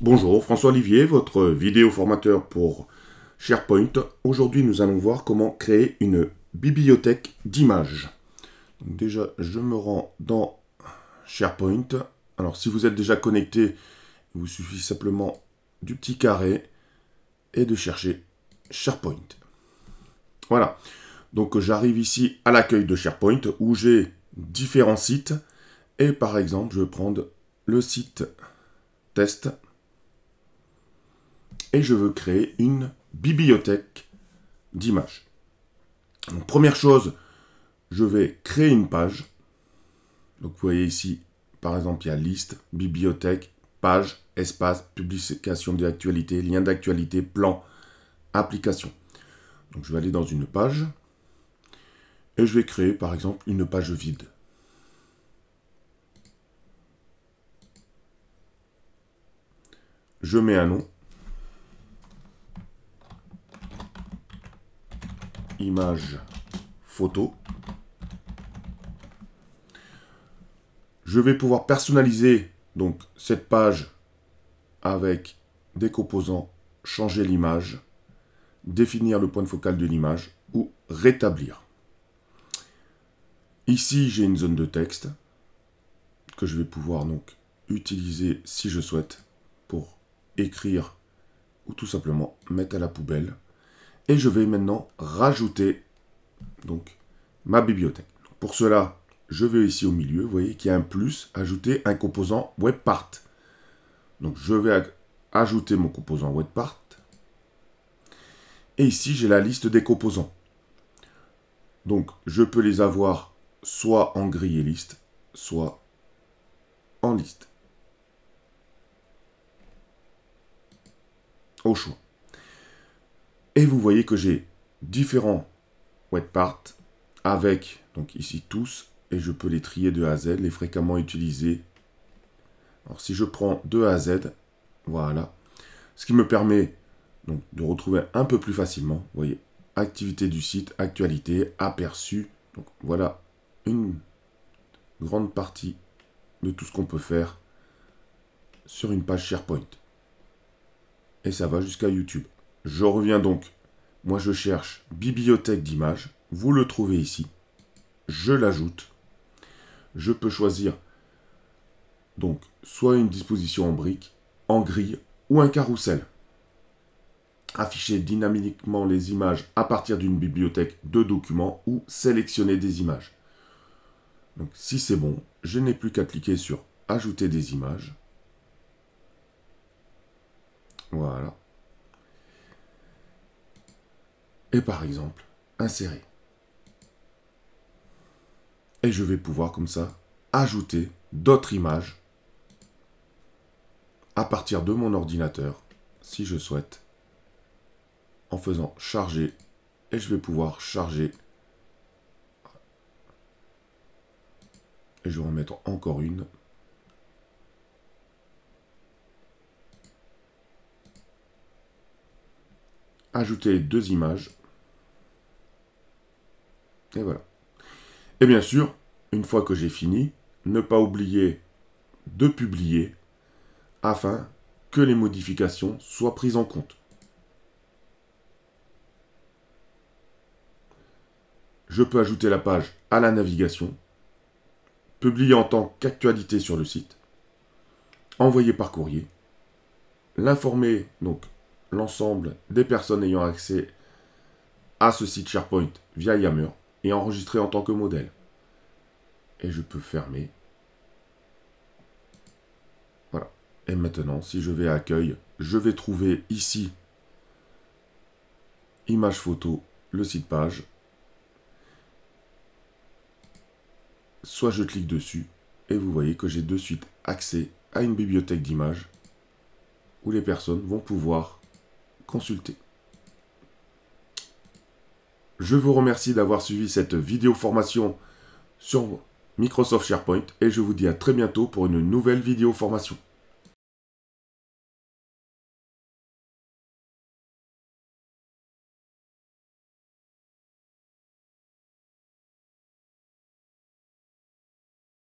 Bonjour, François Olivier, votre vidéo formateur pour SharePoint. Aujourd'hui, nous allons voir comment créer une bibliothèque d'images. Déjà, je me rends dans SharePoint. Alors, si vous êtes déjà connecté, il vous suffit simplement du petit carré et de chercher SharePoint. Voilà. Donc, j'arrive ici à l'accueil de SharePoint où j'ai différents sites. Et par exemple, je vais prendre le site test et je veux créer une bibliothèque d'images. première chose, je vais créer une page. Donc, vous voyez ici, par exemple, il y a liste, bibliothèque, page, espace, publication d'actualité, lien d'actualité, plan, application. Donc, je vais aller dans une page et je vais créer, par exemple, une page vide. Je mets un nom image photo. Je vais pouvoir personnaliser donc cette page avec des composants, changer l'image, définir le point de focal de l'image ou rétablir. Ici, j'ai une zone de texte que je vais pouvoir donc utiliser si je souhaite pour écrire ou tout simplement mettre à la poubelle. Et je vais maintenant rajouter donc ma bibliothèque. Pour cela, je vais ici au milieu, vous voyez qu'il y a un plus, ajouter un composant WebPart. Donc je vais ajouter mon composant WebPart. Et ici, j'ai la liste des composants. Donc je peux les avoir soit en grille et liste, soit en liste. Au choix. Et vous voyez que j'ai différents wet parts avec, donc ici tous, et je peux les trier de A à Z, les fréquemment utilisés. Alors si je prends de A à Z, voilà, ce qui me permet donc de retrouver un peu plus facilement, vous voyez, activité du site, actualité, aperçu, donc voilà une grande partie de tout ce qu'on peut faire sur une page SharePoint. Et ça va jusqu'à YouTube. Je reviens donc. Moi, je cherche bibliothèque d'images. Vous le trouvez ici. Je l'ajoute. Je peux choisir donc soit une disposition en brique, en grille ou un carrousel. Afficher dynamiquement les images à partir d'une bibliothèque de documents ou sélectionner des images. Donc si c'est bon, je n'ai plus qu'à cliquer sur Ajouter des images. Voilà et par exemple insérer. Et je vais pouvoir comme ça ajouter d'autres images à partir de mon ordinateur si je souhaite en faisant charger et je vais pouvoir charger et je vais en mettre encore une ajouter deux images et bien sûr, une fois que j'ai fini, ne pas oublier de publier afin que les modifications soient prises en compte. Je peux ajouter la page à la navigation, publier en tant qu'actualité sur le site, envoyer par courrier, l'informer donc l'ensemble des personnes ayant accès à ce site SharePoint via Yammer et enregistrer en tant que modèle. Et je peux fermer. Voilà. Et maintenant, si je vais à accueil, je vais trouver ici image photo, le site page. Soit je clique dessus et vous voyez que j'ai de suite accès à une bibliothèque d'images où les personnes vont pouvoir consulter. Je vous remercie d'avoir suivi cette vidéo formation sur Microsoft SharePoint et je vous dis à très bientôt pour une nouvelle vidéo formation.